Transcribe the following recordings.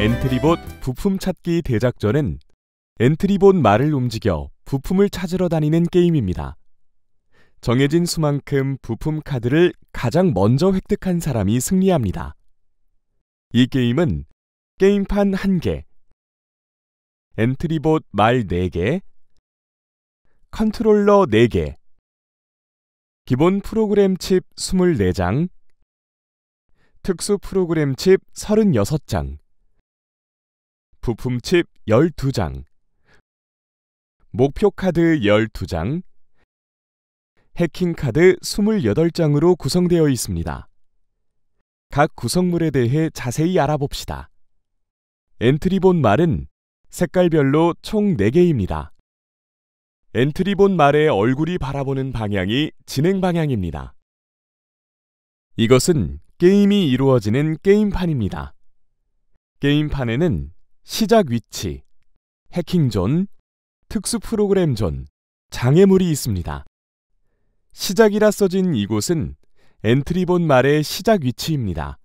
엔트리봇 부품 찾기 대작전은 엔트리봇 말을 움직여 부품을 찾으러 다니는 게임입니다. 정해진 수만큼 부품 카드를 가장 먼저 획득한 사람이 승리합니다. 이 게임은 게임판 1개, 엔트리봇 말 4개, 컨트롤러 4개, 기본 프로그램 칩 24장, 특수 프로그램 칩 36장, 부품 칩 12장, 목표 카드 12장, 해킹카드 28장으로 구성되어 있습니다. 각 구성물에 대해 자세히 알아봅시다. 엔트리본 말은 색깔별로 총 4개입니다. 엔트리본 말의 얼굴이 바라보는 방향이 진행 방향입니다. 이것은 게임이 이루어지는 게임판입니다. 게임판에는 시작 위치, 해킹존, 특수 프로그램 존, 장애물이 있습니다. 시작이라 써진 이곳은 엔트리본 말의 시작 위치입니다.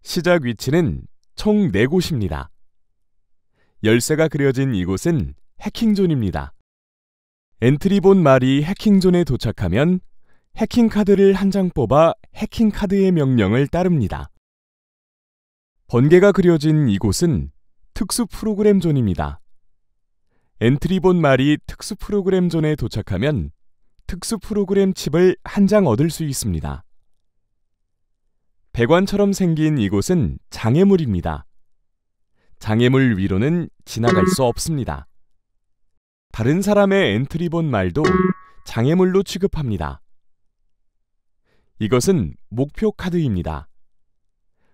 시작 위치는 총 4곳입니다. 열쇠가 그려진 이곳은 해킹존입니다. 엔트리본 말이 해킹존에 도착하면 해킹 카드를 한 장 뽑아 해킹 카드의 명령을 따릅니다. 번개가 그려진 이곳은 특수 프로그램 존입니다. 엔트리본 말이 특수 프로그램 존에 도착하면 특수 프로그램 칩을 한 장 얻을 수 있습니다. 배관처럼 생긴 이곳은 장애물입니다. 장애물 위로는 지나갈 수 없습니다. 다른 사람의 엔트리본 말도 장애물로 취급합니다. 이것은 목표 카드입니다.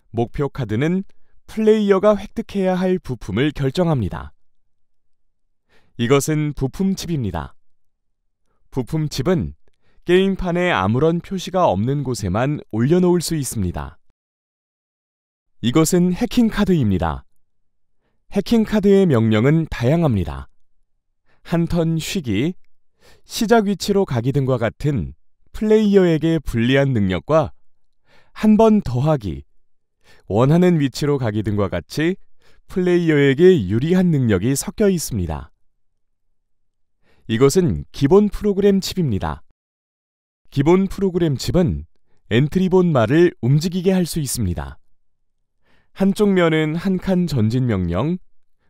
목표 카드는 플레이어가 획득해야 할 부품을 결정합니다. 이것은 부품 칩입니다. 부품칩은 게임판에 아무런 표시가 없는 곳에만 올려놓을 수 있습니다. 이것은 해킹카드입니다. 해킹카드의 명령은 다양합니다. 한 턴 쉬기, 시작 위치로 가기 등과 같은 플레이어에게 불리한 능력과 한 번 더하기, 원하는 위치로 가기 등과 같이 플레이어에게 유리한 능력이 섞여 있습니다. 이것은 기본 프로그램 칩입니다. 기본 프로그램 칩은 엔트리본 말을 움직이게 할 수 있습니다. 한쪽 면은 한 칸 전진 명령,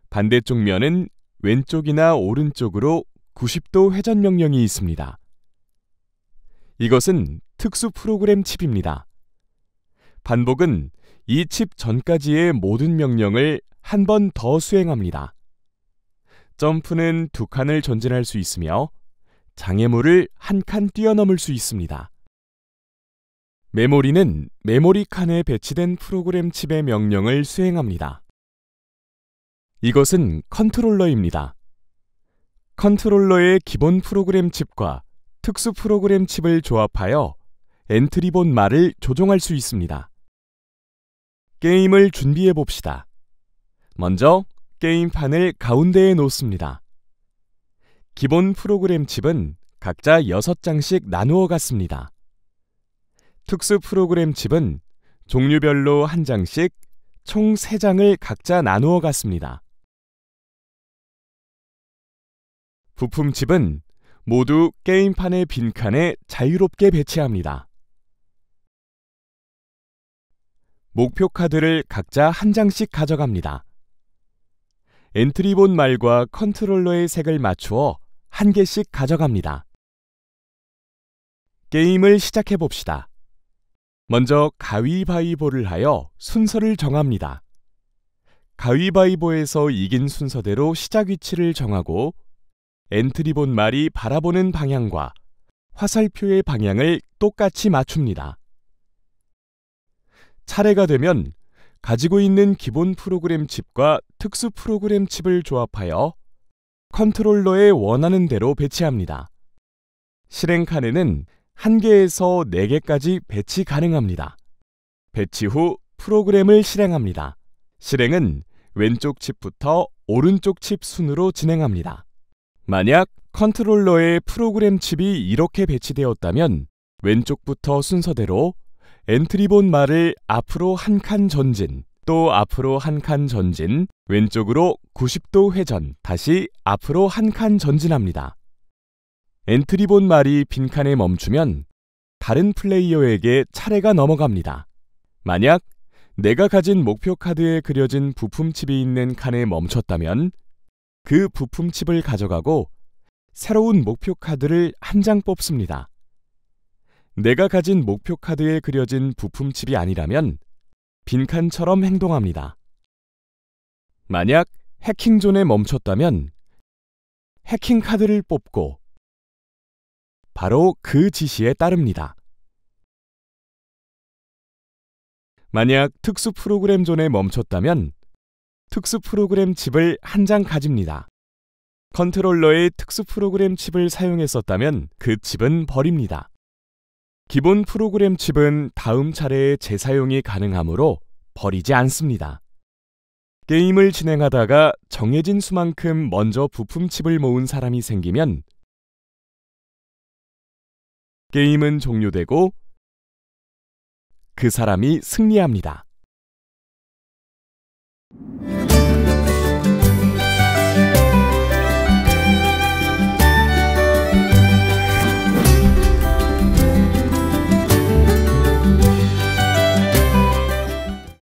반대쪽 면은 왼쪽이나 오른쪽으로 90도 회전 명령이 있습니다. 이것은 특수 프로그램 칩입니다. 반복은 이 칩 전까지의 모든 명령을 한 번 더 수행합니다. 점프는 두 칸을 전진할 수 있으며 장애물을 한 칸 뛰어넘을 수 있습니다. 메모리는 메모리 칸에 배치된 프로그램 칩의 명령을 수행합니다. 이것은 컨트롤러입니다. 컨트롤러의 기본 프로그램 칩과 특수 프로그램 칩을 조합하여 엔트리본 말을 조종할 수 있습니다. 게임을 준비해 봅시다. 먼저 게임판을 가운데에 놓습니다. 기본 프로그램 칩은 각자 6장씩 나누어 갔습니다. 특수 프로그램 칩은 종류별로 한 장씩 총 3장을 각자 나누어 갔습니다. 부품 칩은 모두 게임판의 빈칸에 자유롭게 배치합니다. 목표 카드를 각자 한 장씩 가져갑니다. 엔트리본 말과 컨트롤러의 색을 맞추어 한 개씩 가져갑니다. 게임을 시작해 봅시다. 먼저 가위바위보를 하여 순서를 정합니다. 가위바위보에서 이긴 순서대로 시작 위치를 정하고 엔트리본 말이 바라보는 방향과 화살표의 방향을 똑같이 맞춥니다. 차례가 되면 가지고 있는 기본 프로그램 칩과 특수 프로그램 칩을 조합하여 컨트롤러에 원하는 대로 배치합니다. 실행 칸에는 1개에서 4개까지 배치 가능합니다. 배치 후 프로그램을 실행합니다. 실행은 왼쪽 칩부터 오른쪽 칩 순으로 진행합니다. 만약 컨트롤러에 프로그램 칩이 이렇게 배치되었다면 왼쪽부터 순서대로 엔트리본 말을 앞으로 한 칸 전진, 또 앞으로 한 칸 전진, 왼쪽으로 90도 회전, 다시 앞으로 한 칸 전진합니다. 엔트리본 말이 빈칸에 멈추면 다른 플레이어에게 차례가 넘어갑니다. 만약 내가 가진 목표 카드에 그려진 부품칩이 있는 칸에 멈췄다면 그 부품칩을 가져가고 새로운 목표 카드를 한 장 뽑습니다. 내가 가진 목표 카드에 그려진 부품칩이 아니라면 빈칸처럼 행동합니다. 만약 해킹존에 멈췄다면 해킹 카드를 뽑고 바로 그 지시에 따릅니다. 만약 특수 프로그램 존에 멈췄다면 특수 프로그램 칩을 한 장 가집니다. 컨트롤러의 특수 프로그램 칩을 사용했었다면 그 칩은 버립니다. 기본 프로그램 칩은 다음 차례에 재사용이 가능하므로 버리지 않습니다. 게임을 진행하다가 정해진 수만큼 먼저 부품 칩을 모은 사람이 생기면 게임은 종료되고 그 사람이 승리합니다.